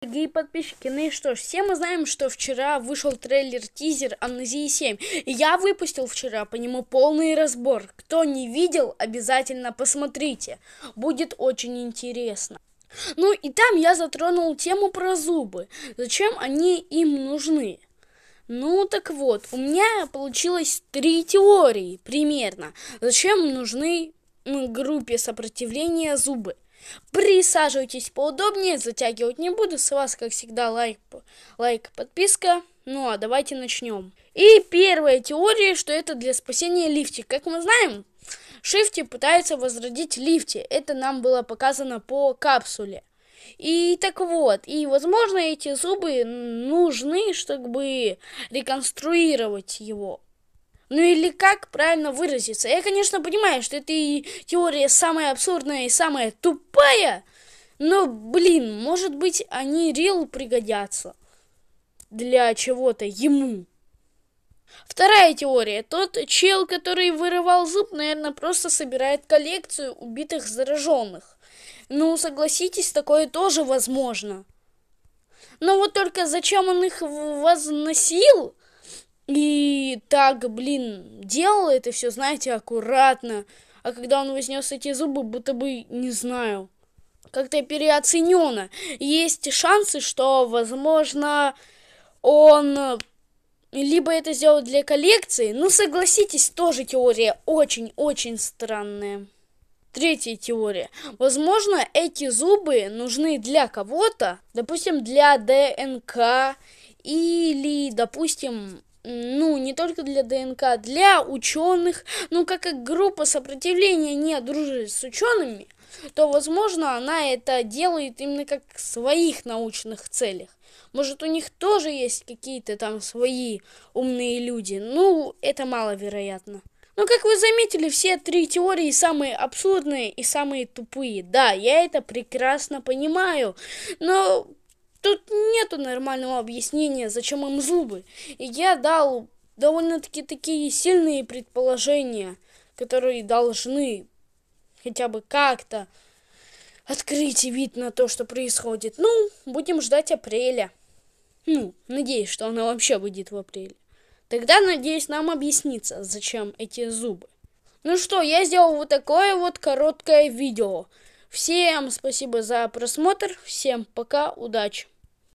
Дорогие подписчики, ну и что ж, все мы знаем, что вчера вышел трейлер-тизер Амнезии 7. И я выпустил вчера по нему полный разбор. Кто не видел, обязательно посмотрите. Будет очень интересно. Ну и там я затронул тему про зубы. Зачем они им нужны? Ну так вот, у меня получилось три теории примерно. Зачем нужны группе сопротивления зубы? Присаживайтесь поудобнее, затягивать не буду. С вас, как всегда, лайк, лайк подписка. Ну а давайте начнем. И первая теория, что это для спасения лифти. Как мы знаем, Шифти пытается возродить лифти. Это нам было показано по капсуле. И так вот, и возможно эти зубы нужны, чтобы реконструировать его. Ну или как правильно выразиться? Я, конечно, понимаю, что эта теория самая абсурдная и самая тупая, но, блин, может быть, они рил пригодятся для чего-то ему. Вторая теория. Тот чел, который вырывал зуб, наверное, просто собирает коллекцию убитых зараженных. Ну, согласитесь, такое тоже возможно. Но вот только зачем он их возносил, и так, блин, делал это все, знаете, аккуратно. А когда он вознес эти зубы, будто бы, не знаю, как-то переоценено. Есть шансы, что, возможно, он э, либо это сделал для коллекции. Ну, согласитесь, тоже теория очень-очень странная. Третья теория. Возможно, эти зубы нужны для кого-то, допустим, для ДНК или, допустим, ну, не только для ДНК, для ученых, ну, как как группа сопротивления не дружит с учеными, то, возможно, она это делает именно как в своих научных целях. Может, у них тоже есть какие-то там свои умные люди. Ну, это маловероятно. Но, ну, как вы заметили, все три теории самые абсурдные и самые тупые. Да, я это прекрасно понимаю. Но Тут нету нормального объяснения, зачем им зубы. И я дал довольно-таки такие сильные предположения, которые должны хотя бы как-то открыть вид на то, что происходит. Ну, будем ждать апреля. Ну, надеюсь, что она вообще выйдет в апреле. Тогда, надеюсь, нам объяснится, зачем эти зубы. Ну что, я сделал вот такое вот короткое видео. Всем спасибо за просмотр, всем пока, удачи!